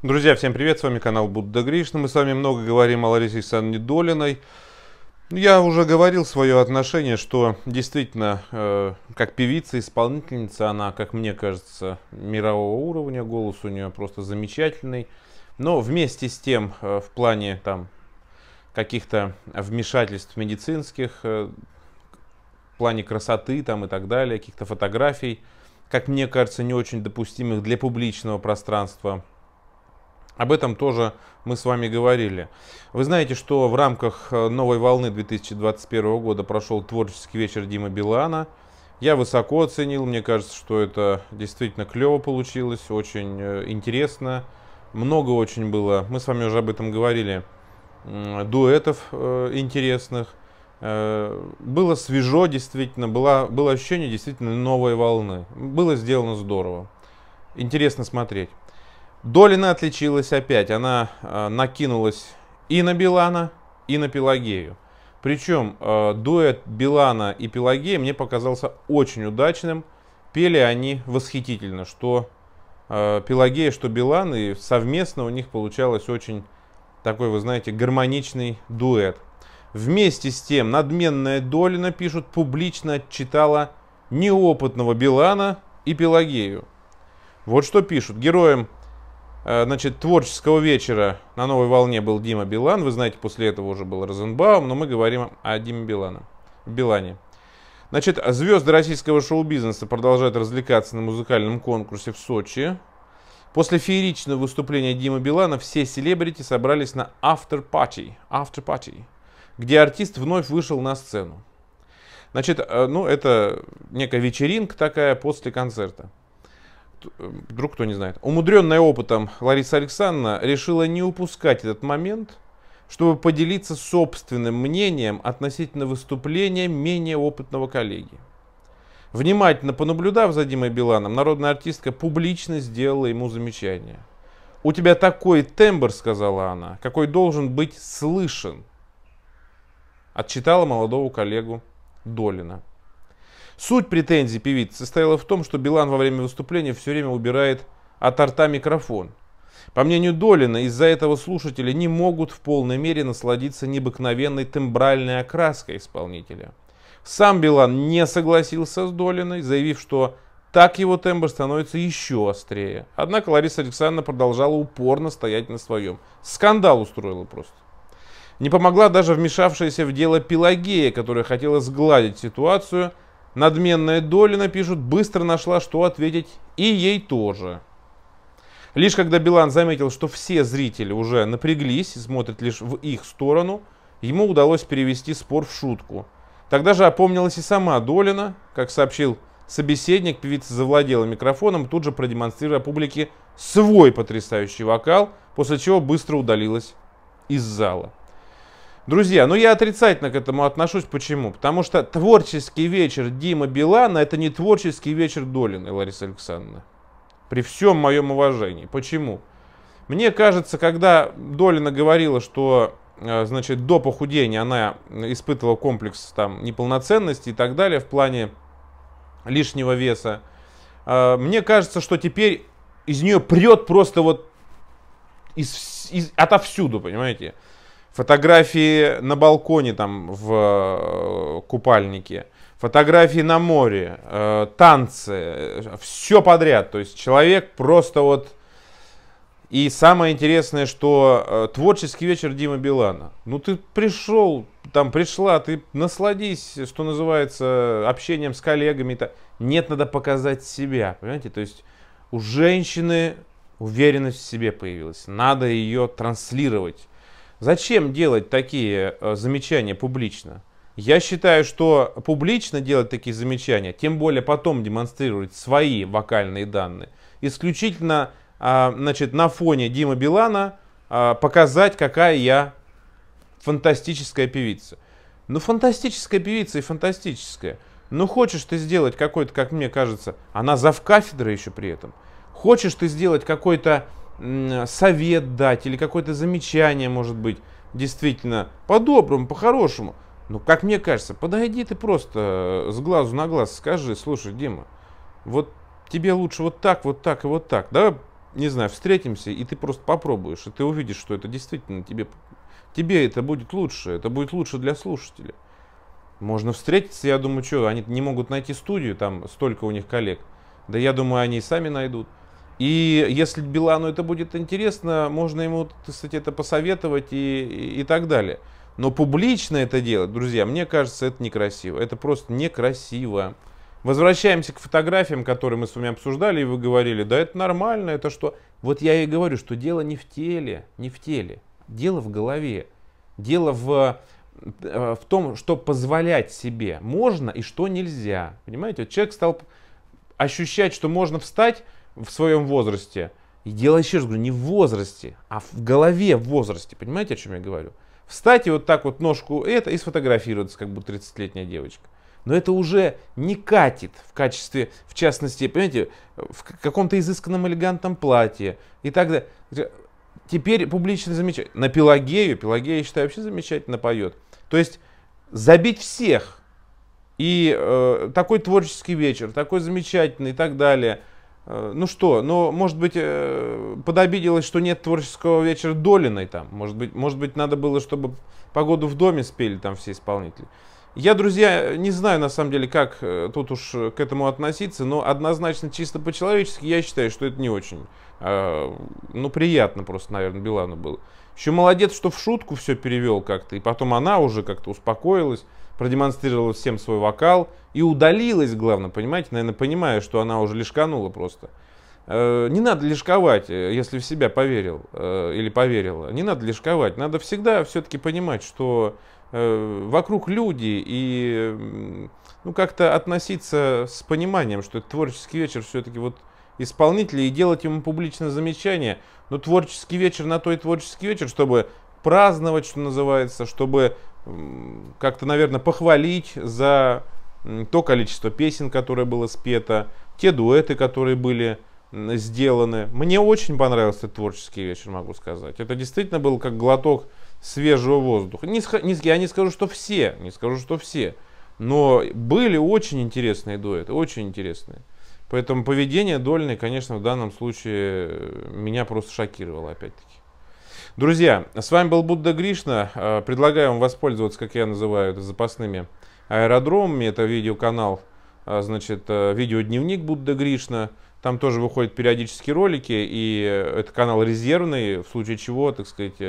Друзья, всем привет, с вами канал Будда Гришна. Мы с вами много говорим о Ларисе Александровне Долиной. Я уже говорил свое отношение, что действительно, э, как певица, исполнительница, она, как мне кажется, мирового уровня, голос у нее просто замечательный. Но вместе с тем, э, в плане там каких-то вмешательств медицинских, э, в плане красоты там и так далее, каких-то фотографий, как мне кажется, не очень допустимых для публичного пространства – об этом тоже мы с вами говорили. Вы знаете, что в рамках э, «Новой волны» 2021 года прошел творческий вечер Димы Билана. Я высоко оценил, мне кажется, что это действительно клево получилось, очень э, интересно. Много очень было, мы с вами уже об этом говорили, дуэтов э, интересных. Было свежо действительно, было, было ощущение действительно новой волны. Было сделано здорово. Интересно смотреть. Долина отличилась опять. Она э, накинулась и на Билана, и на Пелагею. Причем э, дуэт Билана и Пелагея мне показался очень удачным. Пели они восхитительно, что э, Пелагея, что Билан, и совместно у них получалось очень такой, вы знаете, гармоничный дуэт. Вместе с тем надменная Долина, пишут, публично читала неопытного Билана и Пелагею. Вот что пишут. героям. Э, значит, творческого вечера на новой волне был Дима Билан. Вы знаете, после этого уже был Розенбаум, но мы говорим о Диме Билане. Билане. Значит, звезды российского шоу-бизнеса продолжают развлекаться на музыкальном конкурсе в Сочи. После фееричного выступления Димы Билана все селебрити собрались на after party after party, где артист вновь вышел на сцену. Значит, э, ну это некая вечеринка такая после концерта. Э, вдруг кто не знает, умудренная опытом Лариса Александровна решила не упускать этот момент, чтобы поделиться собственным мнением относительно выступления менее опытного коллеги. Внимательно понаблюдав за Димой Биланом, народная артистка публично сделала ему замечание. «У тебя такой тембр, — сказала она, — какой должен быть слышен!» Отчитала молодого коллегу Долина. Суть претензий певицы состояла в том, что Билан во время выступления все время убирает от рта микрофон. По мнению Долина, из-за этого слушатели не могут в полной мере насладиться необыкновенной тембральной окраской исполнителя. Сам Билан не согласился с Долиной, заявив, что так его тембр становится еще острее. Однако Лариса Александровна продолжала упорно стоять на своем. Скандал устроила просто. Не помогла даже вмешавшаяся в дело Пелагея, которая хотела сгладить ситуацию – Надменная Долина, пишут, быстро нашла, что ответить, и ей тоже. Лишь когда Билан заметил, что все зрители уже напряглись и смотрят лишь в их сторону, ему удалось перевести спор в шутку. Тогда же опомнилась и сама Долина, как сообщил собеседник, певица завладела микрофоном, тут же продемонстрируя публике свой потрясающий вокал, после чего быстро удалилась из зала. Друзья, ну я отрицательно к этому отношусь. Почему? Потому что творческий вечер Дима Билана это не творческий вечер Долины, Лариса Александровна. При всем моем уважении. Почему? Мне кажется, когда Долина говорила, что э, значит, до похудения она испытывала комплекс там, неполноценности и так далее в плане лишнего веса, э, мне кажется, что теперь из нее прет просто вот из, из, отовсюду, понимаете? фотографии на балконе там в э, купальнике, фотографии на море, э, танцы, э, все подряд. То есть человек просто вот... И самое интересное, что творческий вечер Димы Билана. Ну ты пришел, там пришла, ты насладись, что называется, общением с коллегами. -то. Нет, надо показать себя, понимаете? То есть у женщины уверенность в себе появилась. Надо ее транслировать. Зачем делать такие э, замечания публично? Я считаю, что публично делать такие замечания, тем более потом демонстрировать свои вокальные данные, исключительно а, значит, на фоне Димы Билана а, показать, какая я фантастическая певица. Ну, фантастическая певица и фантастическая. Ну, хочешь ты сделать какой-то, как мне кажется, она завкафедра еще при этом. Хочешь ты сделать какой-то совет дать или какое-то замечание, может быть, действительно, по-доброму, по-хорошему. Но, ну, как мне кажется, подойди ты просто э, с глазу на глаз, скажи, слушай, Дима, вот тебе лучше вот так, вот так и вот так. Давай, не знаю, встретимся, и ты просто попробуешь, и ты увидишь, что это действительно тебе, тебе это будет лучше, это будет лучше для слушателя. Можно встретиться, я думаю, что, они не могут найти студию, там столько у них коллег. Да я думаю, они и сами найдут. И если Билану это будет интересно, можно ему, кстати, это посоветовать и, и так далее. Но публично это делать, друзья, мне кажется, это некрасиво. Это просто некрасиво. Возвращаемся к фотографиям, которые мы с вами обсуждали, и вы говорили, да это нормально, это что? Вот я и говорю, что дело не в теле, не в теле, дело в голове, дело в, э, в том, что позволять себе можно и что нельзя. Понимаете, вот человек стал ощущать, что можно встать, в своем возрасте. И дело еще раз говорю, не в возрасте, а в голове в возрасте. Понимаете, о чем я говорю? Встать и вот так вот ножку это и сфотографироваться, как будто 30-летняя девочка. Но это уже не катит в качестве, в частности, понимаете, в каком-то изысканном элегантном платье и так далее. Теперь публично замечать. На Пелагею, Пелагея, я считаю, вообще замечательно поет. То есть забить всех. И э, такой творческий вечер, такой замечательный и так далее – Э, ну что, ну, может быть, э, подобиделось, что нет творческого вечера Долиной там. Может быть, может быть, надо было, чтобы погоду в доме спели там все исполнители. Я, друзья, не знаю, на самом деле, как э, тут уж к этому относиться, но однозначно, чисто по-человечески, я считаю, что это не очень, ну, приятно просто, наверное, Билану было. Еще молодец, что в шутку все перевел как-то, и потом она уже как-то успокоилась продемонстрировала всем свой вокал и удалилась, главное, понимаете, наверное, понимая, что она уже лишканула просто. Э, не надо лишковать, э, если в себя поверил э, или поверила. Не надо лишковать. Надо всегда все-таки понимать, что вокруг люди и ну, как-то относиться с пониманием, что это творческий вечер все-таки вот исполнители и делать ему публичное замечание. Но ну, творческий вечер на то и творческий вечер, чтобы праздновать, что называется, чтобы как-то, наверное, похвалить за то количество песен, которое было спето, те дуэты, которые были сделаны. Мне очень понравился творческий вечер, могу сказать. Это действительно был как глоток свежего воздуха. Не, не, я не скажу, что все, не скажу, что все, но были очень интересные дуэты, очень интересные. Поэтому поведение Дольной, конечно, в данном случае э, меня просто шокировало опять-таки. Друзья, с вами был Будда Гришна. Э, предлагаю вам воспользоваться, как я называю это, запасными аэродромами. Это видеоканал, э, значит, э, видеодневник Будда Гришна. Там тоже выходят периодически ролики, и это канал резервный, в случае чего, так сказать,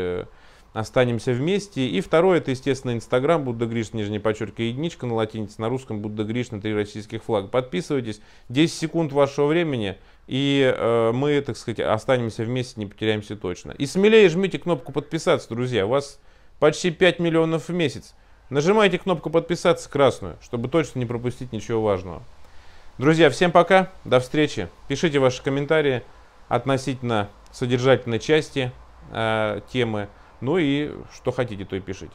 Останемся вместе. И второе, это, естественно, Инстаграм Будда Гриш, нижняя подчеркивание, единичка на латинице, на русском Будда Гриш на три российских флага. Подписывайтесь. 10 секунд вашего времени, и э, мы, так сказать, останемся вместе, не потеряемся точно. И смелее жмите кнопку подписаться, друзья. У вас почти 5 миллионов в месяц. Нажимайте кнопку подписаться красную, чтобы точно не пропустить ничего важного. Друзья, всем пока, до встречи. Пишите ваши комментарии относительно содержательной части э, темы. Ну и что хотите, то и пишите.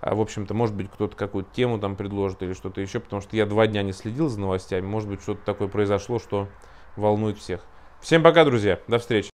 А, в общем-то, может быть, кто-то какую-то тему там предложит или что-то еще, потому что я два дня не следил за новостями. Может быть, что-то такое произошло, что волнует всех. Всем пока, друзья. До встречи.